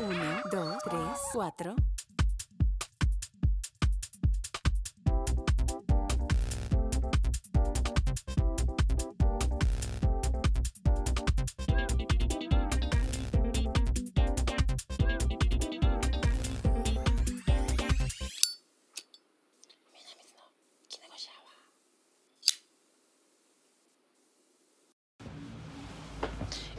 よし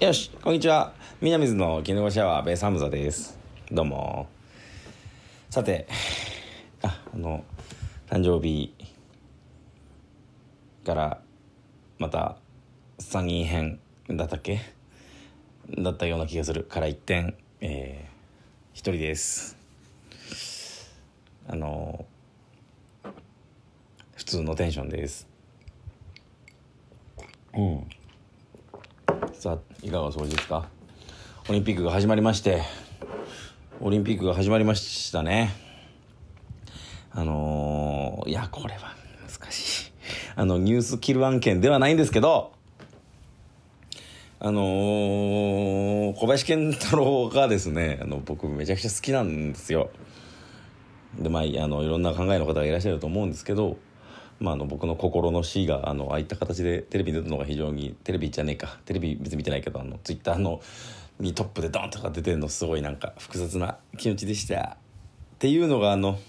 e s こんにちは。南津の絹ごしアワーベサムザですどうもさてああの誕生日からまた参議院編だったっけだったような気がするから一転えー、一人ですあの普通のテンションですうんさあいかがお過ごしですかオリンピックが始まりましてオリンピックが始まりましたねあのー、いやこれは難しいあのニュースキル案件ではないんですけどあのー、小林健太郎がですねあの僕めちゃくちゃ好きなんですよでまああのいろんな考えの方がいらっしゃると思うんですけどまあ、あの僕の心の死があのああいった形でテレビに出たのが非常にテレビじゃねえかテレビ別に見てないけどあのツイッターのにトップでドンとか出てるのすごいなんか複雑な気持ちでしたっていうのがあの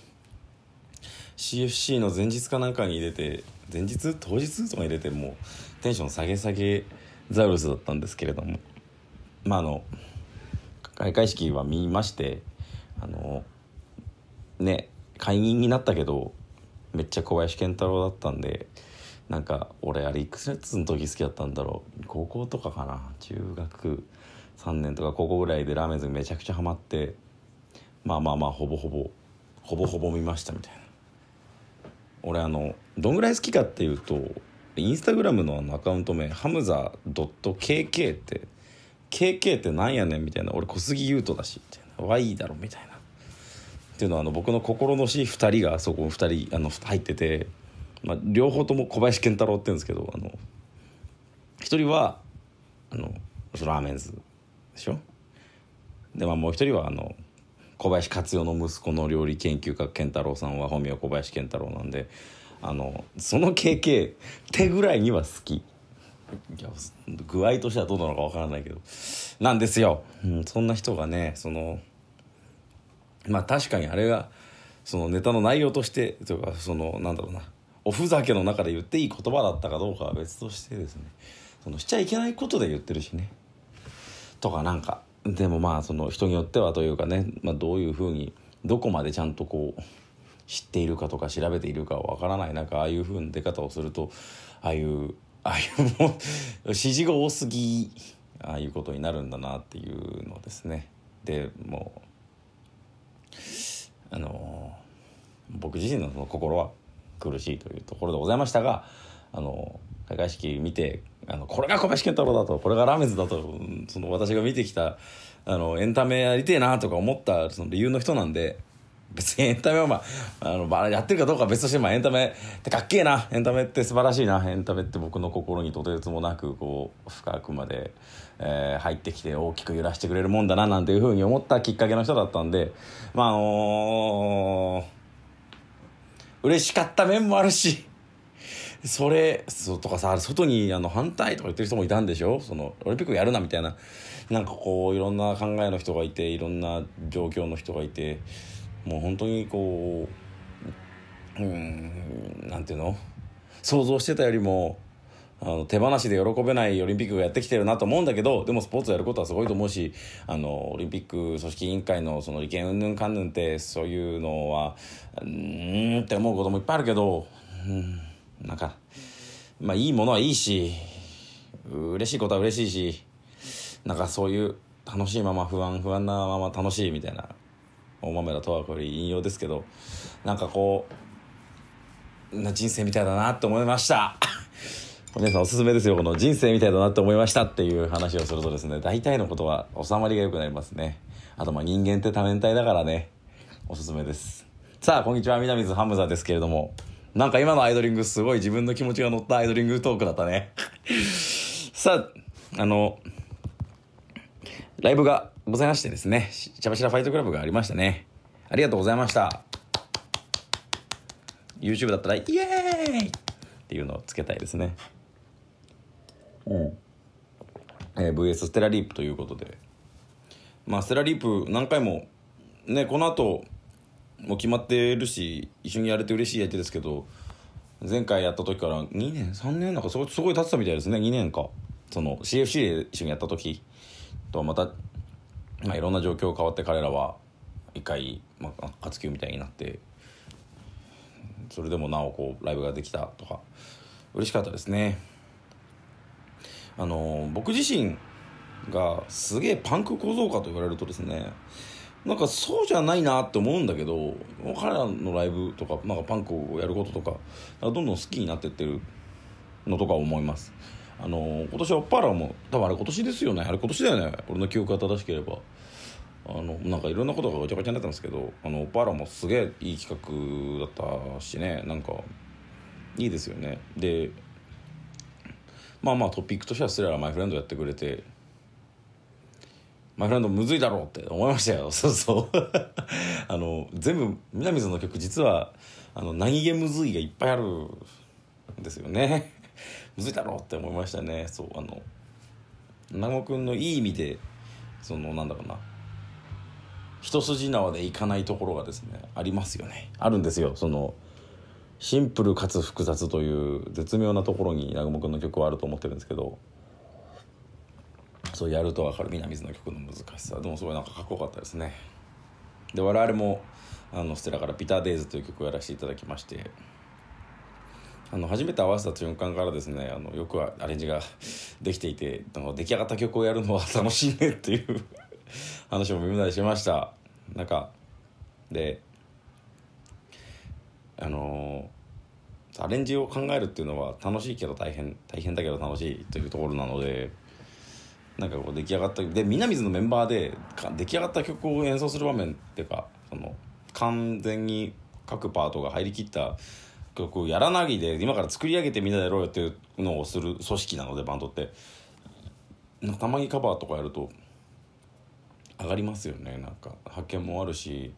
CFC の前日かなんかに入れて前日当日とかに入れてもうテンション下げ下げザウルスだったんですけれどもまああの開会式は見ましてあのね解任になったけどめっちゃ小林賢太郎だったんでなんか俺あれいくつの時好きだったんだろう高校とかかな中学3年とかここぐらいでラーメンズめちゃくちゃハマってまあまあまあほぼほぼほぼほぼ見ましたみたいな俺あのどんぐらい好きかっていうとインスタグラムのアカウント名ハムザ .kk って KK ってなんやねんみたいな俺小杉優斗だしみたいな Y だろみたいなっていうのはあの僕の心の師2人がそこ2人あの入ってて、まあ、両方とも小林健太郎って言うんですけどあの1人はあのラーメンズでしょでまあもう一人はあの小林克代の息子の料理研究家健太郎さんは本名小林健太郎なんであのその経験手ぐらいには好きいや具合としてはどうなのかわからないけどなんですよ、うん、そんな人がねそのまあ確かにあれがそのネタの内容としてというかそのなんだろうなおふざけの中で言っていい言葉だったかどうかは別としてですねそのしちゃいけないことで言ってるしねとかなんかでもまあその人によってはというかね、まあ、どういうふうにどこまでちゃんとこう知っているかとか調べているかわからない中ああいうふうな出方をするとああいうああいうもう指示が多すぎああいうことになるんだなっていうのですね。でもうあの僕自身のその心は苦しいというところでございましたがあの高橋家見てあのこれが小林健太郎だとこれがラメズだとその私が見てきたあのエンタメやりてえなとか思ったその理由の人なんで別にエンタメはまああの、まやってるかどうかは別として、まあ、エンタメってかっけえなエンタメって素晴らしいなエンタメって僕の心にとてつもなくこう深くまで、えー、入ってきて大きく揺らしてくれるもんだななんていうふうに思ったきっかけの人だったんでまああのー、嬉しかった面もあるしそれそとかさ外にあの反対とか言ってる人もいたんでしょそのオリンピックやるなみたいななんかこういろんな考えの人がいていろんな状況の人がいてもう本当にこううんなんていうの想像してたよりもあの手放しで喜べないオリンピックがやってきてるなと思うんだけどでもスポーツやることはすごいと思うしあのオリンピック組織委員会のその利権うんぬんかんぬんってそういうのはうんって思うこともいっぱいあるけどうん。なんか、まあいいものはいいし、嬉しいことは嬉しいし、なんかそういう楽しいまま不安、不安なまま楽しいみたいな、大豆だとはこれ引用ですけど、なんかこう、な人生みたいだなって思いました。皆 さんおすすめですよこの人生みたいだなって思いましたっていう話をするとですね大体のことは収まりが良くなりますねあとまあ人間って多面体だからねおすすめですさあこんにちは南津ハムザですけれどもなんか今のアイドリングすごい自分の気持ちが乗ったアイドリングトークだったねさあ、あの、ライブがございましてですね、しゃばしらファイトクラブがありましたね。ありがとうございました。YouTube だったら、イエーイっていうのをつけたいですね。うん。えー、VS ステラリープということで。まあ、ステラリープ何回も、ね、この後、もう決まってるし一緒にやれて嬉しい相手ですけど前回やった時から2年3年なんかすごいすごい経ってたみたいですね2年かその CFC で一緒にやった時とまた、まあ、いろんな状況変わって彼らは一回、まあ、活休みたいになってそれでもなおこうライブができたとか嬉しかったですねあの僕自身がすげえパンク小僧かと言われるとですねなんかそうじゃないなって思うんだけど彼らのライブとかなんかパンクをやることとかどんどん好きになってってるのとか思いますあの今年はオッパーラも多分あれ今年ですよねあれ今年だよね俺の記憶が正しければあのなんかいろんなことがガチャガチャになったんですけどあのオッパーラもすげえいい企画だったしねなんかいいですよねでまあまあトピックとしてはスレラマイフレンドやってくれてマイフランドむずいだろうって思いましたよ。そうそう。あの、全部、南さんの曲、実は、あの、何気むずいがいっぱいあるんですよね。むずいだろうって思いましたね。そう、あの、南国くんのいい意味で、その、なんだろうな、一筋縄でいかないところがですね、ありますよね。あるんですよ。その、シンプルかつ複雑という絶妙なところに南雲くんの曲はあると思ってるんですけど、そうやるとわかる南水の曲の難しさでもすごいなんかかっこよかったですねで我々もあのステラから「ビターデイズ」という曲をやらせていただきましてあの初めて合わせた瞬間からですねあのよくアレンジができていて出来上がった曲をやるのは楽しいねっていう 話もみんなでしましたなんかであのアレンジを考えるっていうのは楽しいけど大変大変だけど楽しいというところなのでなんかこう出来上がったで南津のメンバーで出来上がった曲を演奏する場面っていうかその完全に各パートが入りきった曲をやらなぎで今から作り上げてみんなでやろうよっていうのをする組織なのでバンドってたまにカバーとかやると上がりますよねなんか発見もあるし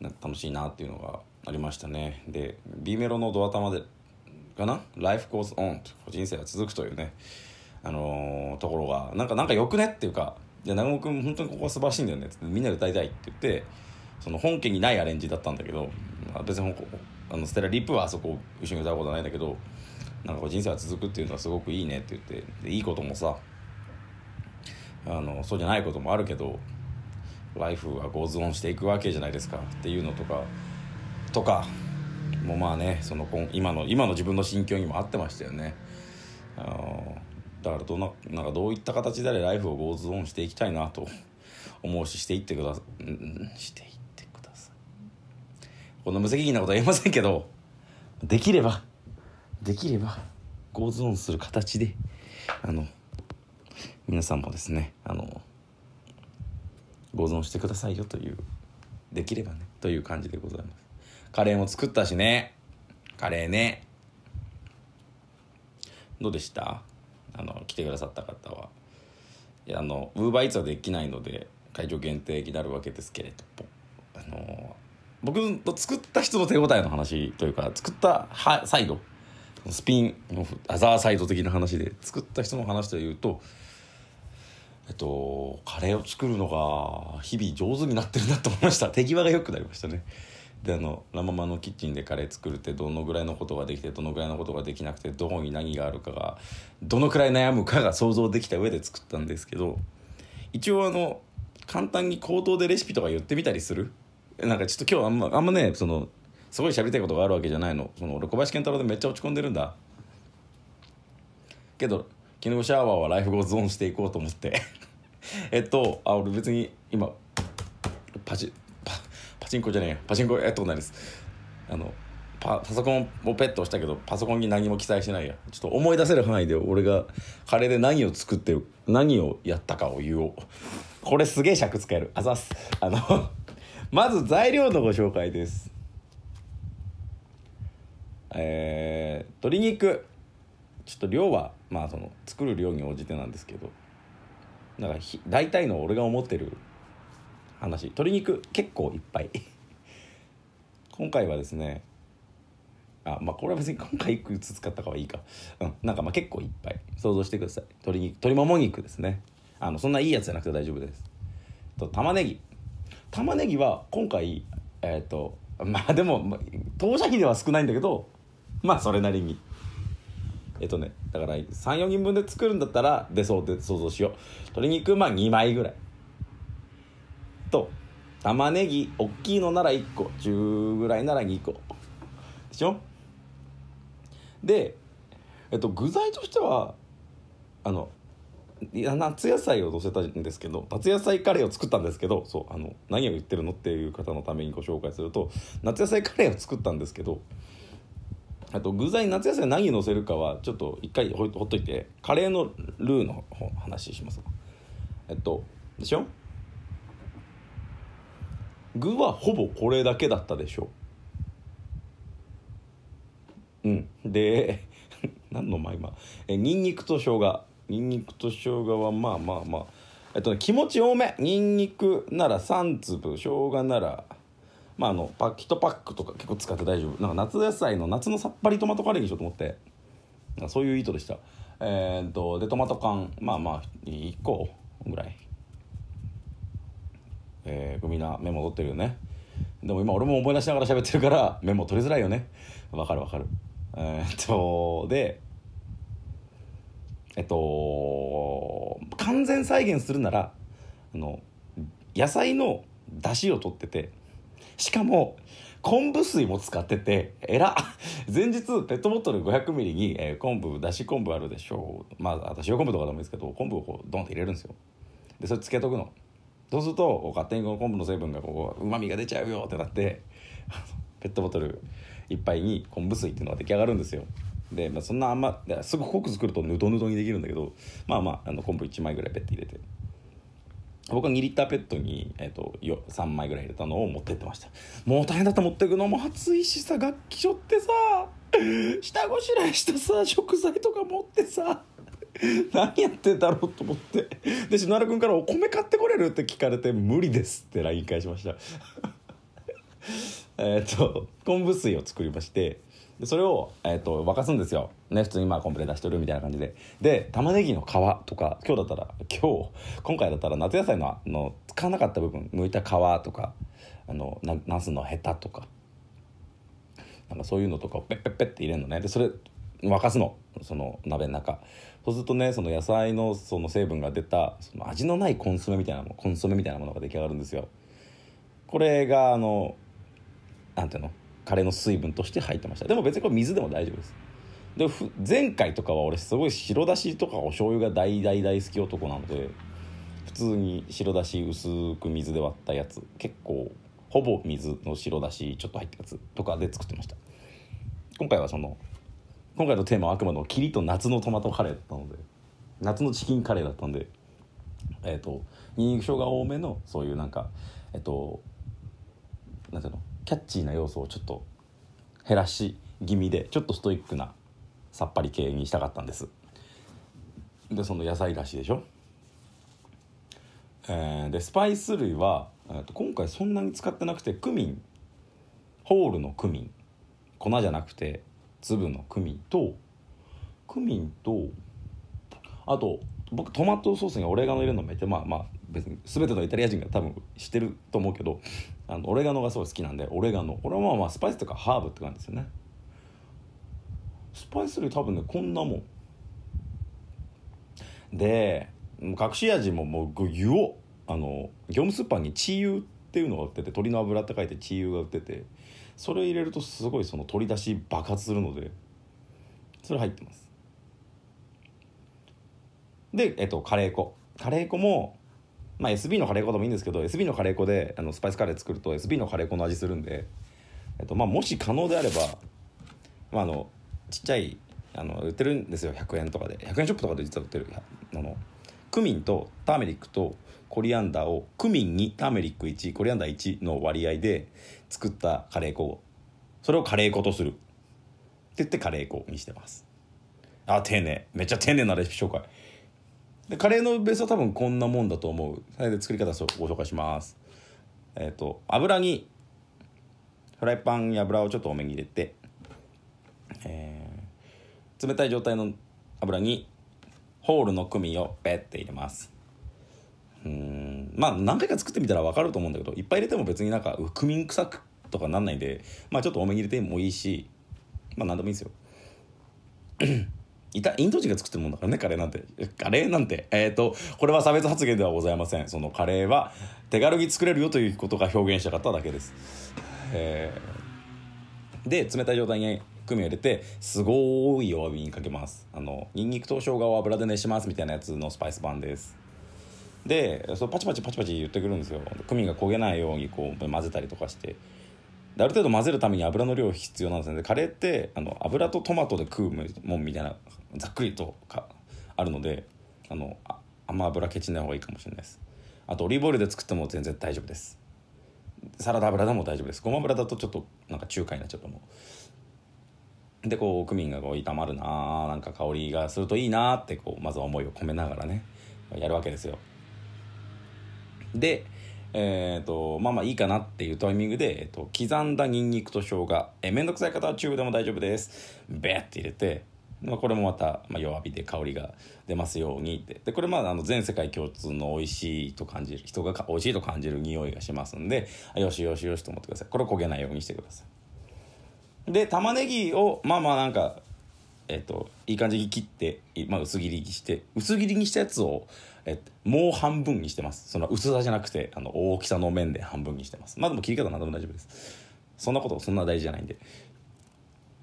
楽しいなっていうのがありましたねで B メロのドア玉でかな「Life goes on」人生は続くというねあのー、ところがなんかなんかよくねっていうか「南雲君本当にここは素晴らしいんだよね」ってみんなで歌いたいって言ってその本家にないアレンジだったんだけど、まあ、別にあのステラ・リップはあそこ一緒に歌うことはないんだけどなんか人生は続くっていうのはすごくいいねって言っていいこともさあのそうじゃないこともあるけどライフはゴーズオンしていくわけじゃないですかっていうのとかとかもうまあねその今の今の自分の心境にも合ってましたよね。あのだからどななんかどういった形であれライフをゴーズオンしていきたいなと思うししていってくださいしていってくださいこんな無責任なことは言えませんけどできればできればゴーズオンする形であの皆さんもですねあのゴーズオンしてくださいよというできればねという感じでございますカレーも作ったしねカレーねどうでしたあの来てくださった方はあのウーバーイーツはできないので会場限定になるわけですけれどもあの僕の作った人の手応えの話というか作ったはサイドスピンのアザーサイド的な話で作った人の話で言うと。えっと、カレーを作るのが日々上手になってるなと思いました手際が良くなりましたねであのラ・ママのキッチンでカレー作るってどのぐらいのことができてどのぐらいのことができなくてどこに何があるかがどのくらい悩むかが想像できた上で作ったんですけど一応あの簡単に口頭でレシピとか言ってみたりするなんかちょっと今日あんまあんまねそのすごい喋りたいことがあるわけじゃないのその俺小林健太郎でめっちゃ落ち込んでるんだけど昨日シャワーはライフゴーズオンしていこうと思って えっとあ俺別に今パチッパチンコじゃねえパチンコやったことないですあのパソコンをペット押したけどパソコンに何も記載してないやちょっと思い出せる範囲で俺がカレーで何を作って何をやったかを言おうこれすげえ尺使えるあざすあの まず材料のご紹介ですえー、鶏肉ちょっと量はまあその作る量に応じてなんですけどなんか大体の俺が思ってる話鶏肉結構いっぱい今回はですねあまあこれは別に今回いくつ使ったかはいいかうんなんかまあ結構いっぱい想像してください鶏肉鶏もも肉ですねあのそんないいやつじゃなくて大丈夫ですと玉ねぎ玉ねぎは今回えっ、ー、とまあでも、まあ、当社費では少ないんだけどまあそれなりにえっとねだから34人分で作るんだったら出そうで想像しよう鶏肉まあ2枚ぐらいと玉ねぎ大きいのなら1個10ぐらいなら2個でしょで、えっと、具材としてはあの夏野菜を乗せたんですけど夏野菜カレーを作ったんですけどそうあの何を言ってるのっていう方のためにご紹介すると夏野菜カレーを作ったんですけどあと具材夏野菜何乗せるかはちょっと一回ほっといてカレーのルーの話しますえっとでしょ具はほぼこれだけだったでしょう。うん、で 何のま今えにんにくと生姜にんにくと生姜はまあまあまあえっと、気持ち多めにんにくなら3粒生姜ならまああのパッキとパックとか結構使って大丈夫なんか夏野菜の夏のさっぱりトマトカレーにしようと思ってそういう意図でしたえー、っとでトマト缶まあまあ1個ぐらいえー、みんなメモ取ってるよねでも今俺も思い出しながら喋ってるからメモ取りづらいよねわかるわかるえー、っとでえっと完全再現するならあの野菜の出汁を取っててしかも昆布水も使っててえら前日ペットボトル 500ml に、えー、昆布だし昆布あるでしょうまあ私塩昆布とかでもいいですけど昆布をこうドンって入れるんですよでそれつけとくのそうすると勝手にこの昆布の成分がこううまみが出ちゃうよってなって ペットボトルいっぱいに昆布水っていうのが出来上がるんですよで、まあ、そんなあんますぐ濃く作るとヌドヌドにできるんだけどまあまああの昆布1枚ぐらいペッて入れて僕は2リッターペットに、えーと、と3枚ぐらい入れたのを持ってってましたもう大変だった持っていくのも暑いしさ楽器所ってさ下ごしらえしたさ食材とか持ってさ 何やってんだろうと思ってで篠原君から「お米買ってこれる?」って聞かれて「無理です」って LINE 返しました えっと昆布水を作りましてでそれを、えーと、沸かすんですよ、ね、普通にまあコンプで出しとるみたいな感じでで玉ねぎの皮とか今日だったら今日今回だったら夏野菜のの使わなかった部分剥いた皮とかあのなすのヘタとかなんかそういうのとかをペッペッペッって入れるのねでそれ沸かすのその鍋の中そうするとねその野菜のその成分が出たその味のないコンソメみたいなもコンソメみたいなものが出来上がるんですよこれがあのなんていうのカレーの水分として入ってましたでも別にこれ水でも大丈夫ですで前回とかは俺すごい白だしとかお醤油が大大大好き男なので普通に白だし薄く水で割ったやつ結構ほぼ水の白だしちょっと入ったやつとかで作ってました今回はその今回のテーマはあくまでもと夏のトマトカレーだったので夏のチキンカレーだったんでえっ、ー、とにんにく生姜多めのそういうなんかえっ、ー、となんていうのキャッチーな要素をちょっと減らし気味でちょっとストイックなさっぱり系にしたかったんですでその野菜だしでしょ、えー、でスパイス類は、えー、と今回そんなに使ってなくてクミンホールのクミン粉じゃなくて粒のクミンとクミンとあと僕トマトソースにオレガノ入れるのめっちゃまあまあ別に全てのイタリア人が多分知ってると思うけどあのオレガノがすごい好きなんでオレガノ俺はまあスパイスとかハーブって感じですよねスパイス類多分ねこんなもんで隠し味ももう湯をあの業務スーパーにチー油っていうのが売ってて鶏の油って書いてチー油が売っててそれを入れるとすごいその取り出し爆発するのでそれ入ってますで、えっと、カレー粉カレー粉も、まあ、SB のカレー粉でもいいんですけど SB のカレー粉であのスパイスカレー作ると SB のカレー粉の味するんで、えっとまあ、もし可能であれば、まあ、あのちっちゃいあの売ってるんですよ100円とかで100円ショップとかで実は売ってるあのクミンとターメリックとコリアンダーをクミン2ターメリック1コリアンダー1の割合で作ったカレー粉をそれをカレー粉とするって言ってカレー粉にしてますあ丁寧めっちゃ丁寧なレシピ紹介でカレーのベースは多分こんなもんだと思うそれで作り方をご紹介しますえっ、ー、と油にフライパンに油をちょっと多めに入れて、えー、冷たい状態の油にホールの組をペッて入れますうんまあ何回か作ってみたら分かると思うんだけどいっぱい入れても別になんかクミン臭くとかなんないんでまあちょっと多めに入れてもいいしまあ何でもいいですよイ たインド人が作ってるもんだからねカレーなんてカレーなんてえっ、ー、とこれは差別発言ではございませんそのカレーは手軽に作れるよということが表現したかっただけです、えー、で冷たい状態に含みを入れてすごい弱火にかけますあのニンニクと生姜を油で熱しますみたいなやつのスパイス版ですでそうパチパチパチパチ言ってくるんですよクミンが焦げないようにこう混ぜたりとかしてある程度混ぜるために油の量必要なんですねカレーってあの油とトマトで食うもんみたいなざっくりとかあるのであのあんま油ケチない方がいいかもしれないですあとオリーブオイルで作っても全然大丈夫ですサラダ油でも大丈夫ですごま油だとちょっとなんか中華になっちゃうと思うでこうクミンがこう炒まるななんか香りがするといいなってこうまず思いを込めながらねやるわけですよ。でえーと、まあまあいいかなっていうタイミングで、えーと、刻んだニンニクと生姜えー、めんどくさい方はチューブでも大丈夫ですベって入れて、まあ、これもまた、まあ、弱火で香りが出ますようにってでこれまああの全世界共通の美味しいと感じる人が美味しいと感じる匂いがしますんでよしよしよしと思ってくださいこれ焦げないようにしてくださいで玉ねぎをまあまあなんかえっといい感じに切って、まあ、薄切りにして薄切りにしたやつを、えもう半分にしてますその薄さじゃなくてあの大きさの面で半分にしてますまあでも切り方何でも大丈夫ですそんなことそんな大事じゃないんで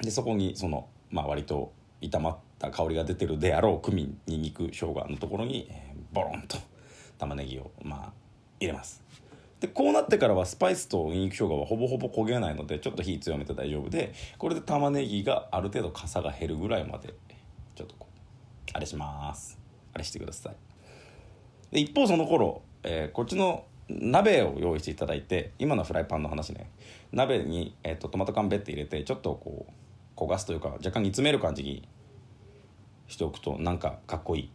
でそこにそのまあ割と炒まった香りが出てるであろうクミンにんにく生姜のところに、えー、ボロンと玉ねぎをまあ入れますでこうなってからはスパイスとインク生姜はほぼほぼ焦げないのでちょっと火強めて大丈夫でこれで玉ねぎがある程度かさが減るぐらいまでちょっとこうあれしますあれしてくださいで一方その頃、えー、こっちの鍋を用意していただいて今のフライパンの話ね鍋に、えーと、とトマト缶ベッて入れてちょっとこう焦がすというか若干煮詰める感じにしておくとなんかかっこいい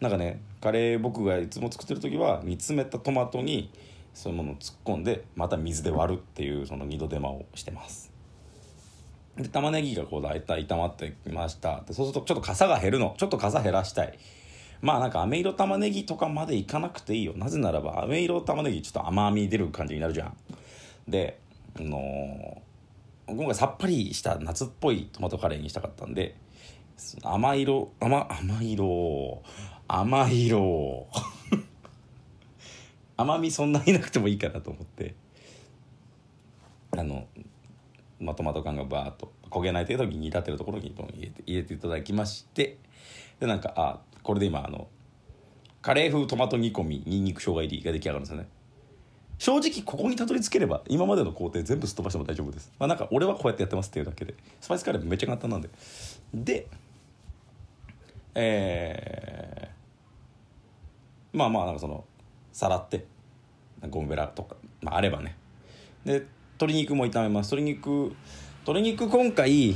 なんかねカレー僕がいつも作ってる時は煮詰めたトマトにそのものを突っ込んでまた水で割るっていうその2度手間をしてますで玉ねぎがこう大体炒まってきましたでそうするとちょっと傘が減るのちょっと傘減らしたいまあなんか飴色玉ねぎとかまでいかなくていいよなぜならば飴色玉ねぎちょっと甘み出る感じになるじゃんであのー、今回さっぱりした夏っぽいトマトカレーにしたかったんで甘色甘甘色甘い色 甘みそんないなくてもいいかなと思ってあのまとまと感がバーッと焦げない程度に煮立ってるところに入れて入れていただきましてでなんかあこれで今あのカレー風トマト煮込みにんにく生姜入りが出来上がるんですよね正直ここにたどり着ければ今までの工程全部すっ飛ばしても大丈夫ですまあなんか俺はこうやってやってますっていうだけでスパイスカレーめっちゃ簡単なんででえーまあまあなんかそのさらってゴムベラとか、まあ、あればねで鶏肉も炒めます鶏肉鶏肉今回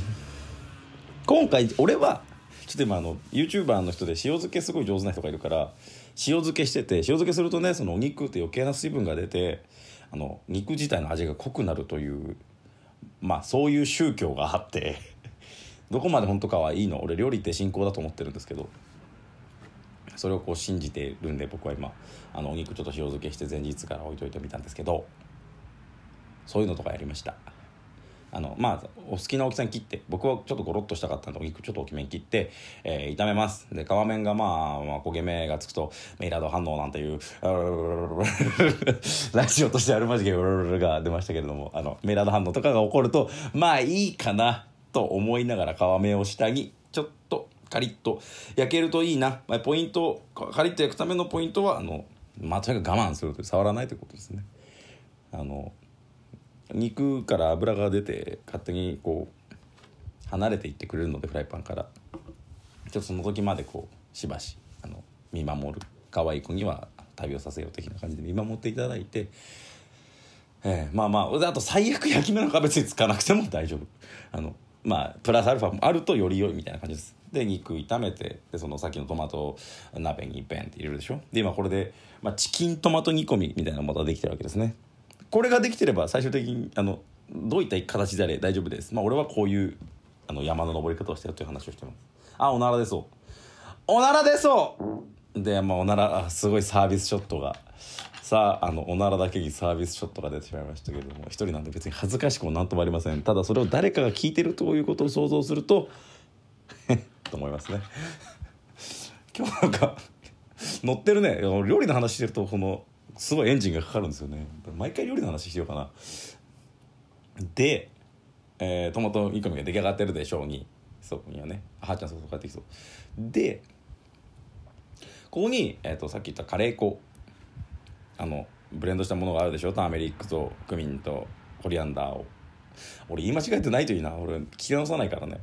今回俺はちょっと今あの YouTuber の人で塩漬けすごい上手な人がいるから塩漬けしてて塩漬けするとねそのお肉って余計な水分が出てあの肉自体の味が濃くなるというまあそういう宗教があってどこまで本当かはいいの俺料理って信仰だと思ってるんですけどそれをこう信じてるんで僕は今あのお肉ちょっと塩漬けして前日から置いといてみたんですけどそういうのとかやりましたあのまあお好きな大きさに切って僕はちょっとゴロッとしたかったんでお肉ちょっと大きめに切って、えー、炒めますで皮面が、まあ、まあ焦げ目がつくとメイラード反応なんていう ラジオとしてあるまじけが出ましたけれどもあのメイラード反応とかが起こるとまあいいかなと思いながら皮目を下にちょっとカリッと焼けるといいな、まあ、ポイントカリッと焼くためのポイントはあの、まあ、とにかく我慢するという触らないということですねあの肉から油が出て勝手にこう離れていってくれるのでフライパンからちょっとその時までこうしばしあの見守る可愛い子には旅をさせよう的な感じで見守っていただいて、えー、まあまああと最悪焼き目のか別につかなくても大丈夫あのまあプラスアルファもあるとより良いみたいな感じですで肉炒めてでそのさっきのトマト鍋にペンって入れるでしょで今これで、まあ、チキントマト煮込みみたいなものができてるわけですねこれができてれば最終的にあのどういった形であれ大丈夫ですまあ俺はこういうあの山の登り方をしてるという話をしてますあおならでそうおならでそうでまあおならすごいサービスショットがさああのおならだけにサービスショットが出てしまいましたけれども一人なんで別に恥ずかしくも何ともありませんただそれを誰かが聞いてるということを想像すると と思いますね今日なんか乗ってるね料理の話してるとこのすごいエンジンがかかるんですよね毎回料理の話しようかなで、えー、トマト煮込みが出来上がってるでしょうにそこにはねはーちゃんそこ帰ってきそうでここに、えーと、とさっき言ったカレー粉あのブレンドしたものがあるでしょターメリックとクミンとコリアンダーを俺言い間違えてないといいな俺聞き直さないからね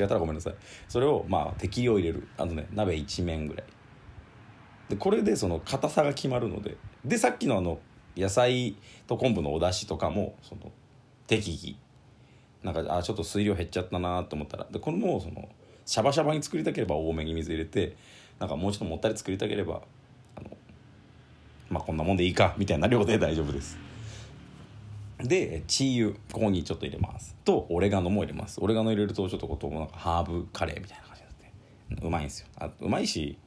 違ったらごめんなさいそれをまあ適量入れるあのね鍋1面ぐらいでこれでその硬さが決まるのででさっきのあの野菜と昆布のお出汁とかもその適宜なんかあちょっと水量減っちゃったなと思ったらでこれもそのシャバシャバに作りたければ多めに水入れてなんかもうちょっともったり作りたければあのまあこんなもんでいいかみたいな量で大丈夫です。でチーユ、ここにちょっと入れますとオレガノも入れますオレガノ入れるとちょっとこうなんかハーブカレーみたいな感じになってうまいんですよあうまいし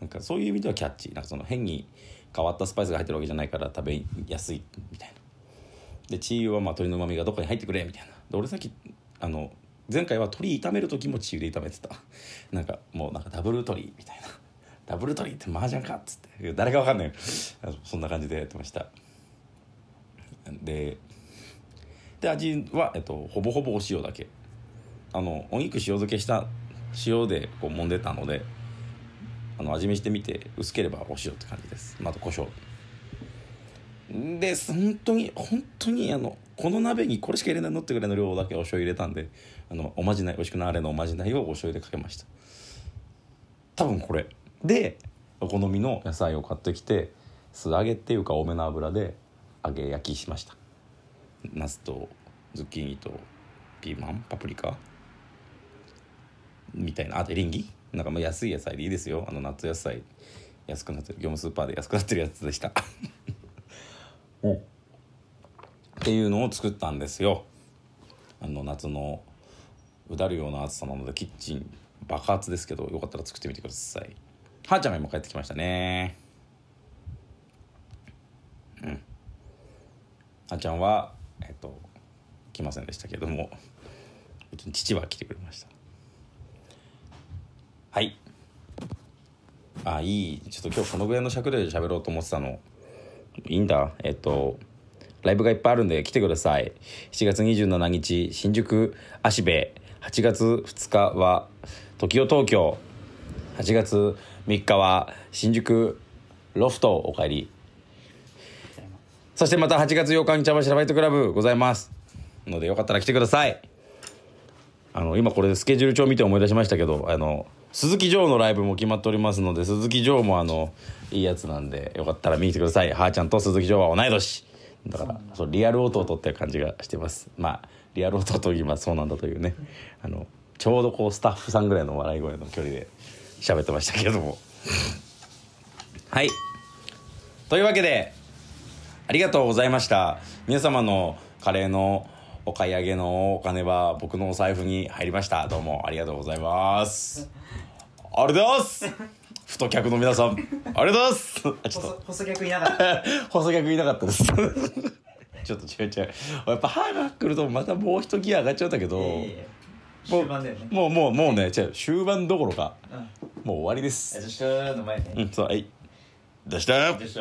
なんかそういう意味ではキャッチなんかその変に変わったスパイスが入ってるわけじゃないから食べやすいみたいなでチーユはまあ鶏のうまみがどっかに入ってくれみたいなで俺さっきあの前回は鶏炒める時もチーユで炒めてた なんかもうなんかダブル鶏みたいな ダブル鶏って麻雀かっつって誰かわかんないそんな感じでやってましたでで味は、えっと、ほぼほぼお塩だけあのお肉塩漬けした塩でこう揉んでたのであの味見してみて薄ければお塩って感じですまた胡椒で本当に本当にあのこの鍋にこれしか入れないのってぐらいの量だけお醤油入れたんであのおまじない美味しくなあれのおまじないをお醤油でかけました多分これでお好みの野菜を買ってきて素揚げっていうか多めの油で揚げ焼きしましたナスとズッキーニとピーマンパプリカみたいなあとエリンギなんかもう安い野菜でいいですよあの夏野菜安くなってる業務スーパーで安くなってるやつでしたっていうのを作ったんですよあの夏のうだるような暑さなのでキッチン爆発ですけどよかったら作ってみてくださいはーちゃんが今帰ってきましたねうんはーちゃんはと来ませんでしたけども父は来てくれましたはいあいいちょっと今日このぐらいの尺で喋ろうと思ってたのいいんだえっとライブがいっぱいあるんで来てください7月27日新宿芦部8月2日は時を東京8月3日は新宿ロフトお帰りそしてまた8月8日に茶柱ファイトクラブございますのでよかったら来てくださいあの今これスケジュール帳見て思い出しましたけどあの鈴木ジョーのライブも決まっておりますので鈴木ジョーもあのいいやつなんでよかったら見に来てくださいはーちゃんと鈴木ジョーは同い年だからそうリアル弟って感じがしてますまあリアル弟といすそうなんだというねあのちょうどこうスタッフさんぐらいの笑い声の距離で喋ってましたけどもはいというわけでありがとうございました。皆様のカレーのお買い上げのお金は僕のお財布に入りました。どうもありがとうございます。ありがとうございます。ふと客の皆さん、ありがとうございます。ちょっと。細客いなかった。細客いなかったです。ちょっと違う違う。やっぱ歯が来るとまたもう一ギア上がっちゃったけど。えー、終盤だよね。もうもうもうね、じゃ終盤どころか。うん、もう終わりです。どうしたの前ね。うん、そう、はい。出したどうした